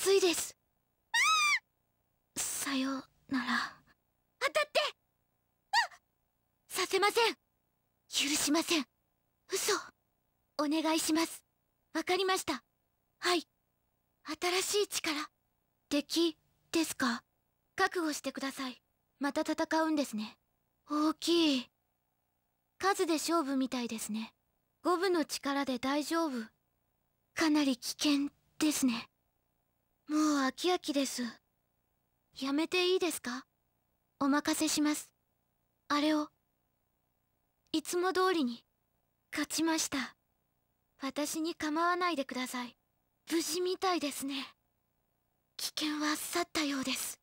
まずいですさようなら当たってさせません許しません嘘お願いしますわかりましたはい新しい力敵ですか覚悟してくださいまた戦うんですね大きい数で勝負みたいですね五分の力で大丈夫かなり危険ですねもう飽き飽きですやめていいですかお任せしますあれをいつも通りに勝ちました私に構わないでください無事みたいですね危険は去ったようです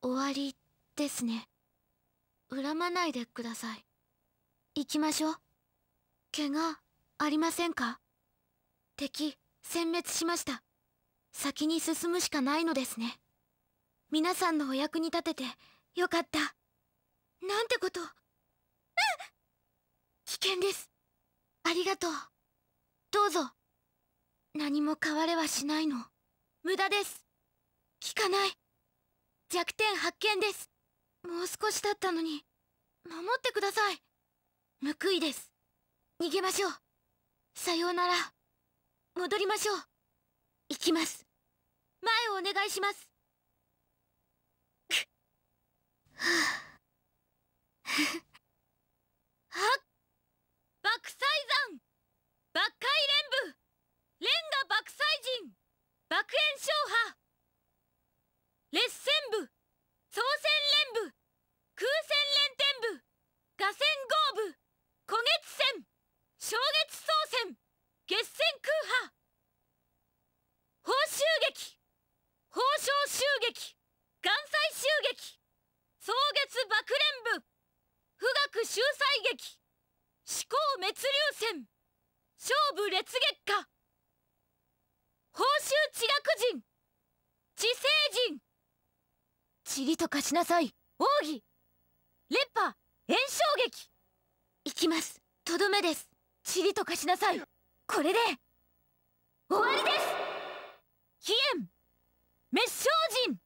終わりですね恨まないでください行きましょう怪我ありませんか敵殲滅しました先に進むしかないのですね皆さんのお役に立ててよかったなんてことうん危険ですありがとうどうぞ何も変われはしないの無駄です聞かない弱点発見ですもう少しだったのに守ってください報いです逃げましょうさようなら戻りましょう行きます前をお願いしますはっ爆災山爆海連部レンガ爆災人爆炎消波元祭襲撃草月爆連部富岳秀才劇至高滅流戦勝負烈月下報酬地学人地星人チリとかしなさい奥義烈波炎症劇行きますとどめですチリとかしなさいこれで終わりです飛炎滅生人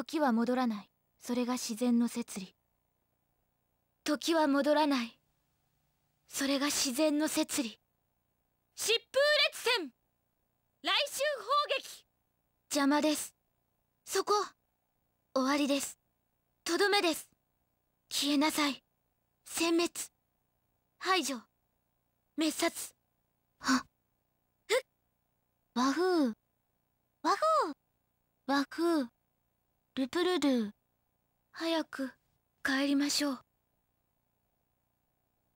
時は戻らないそれが自然の摂理時は戻らないそれが自然の摂理疾風列戦来週砲撃邪魔ですそこ終わりですとどめです消えなさい殲滅排除滅殺は和風ルプルドゥ早く帰りましょう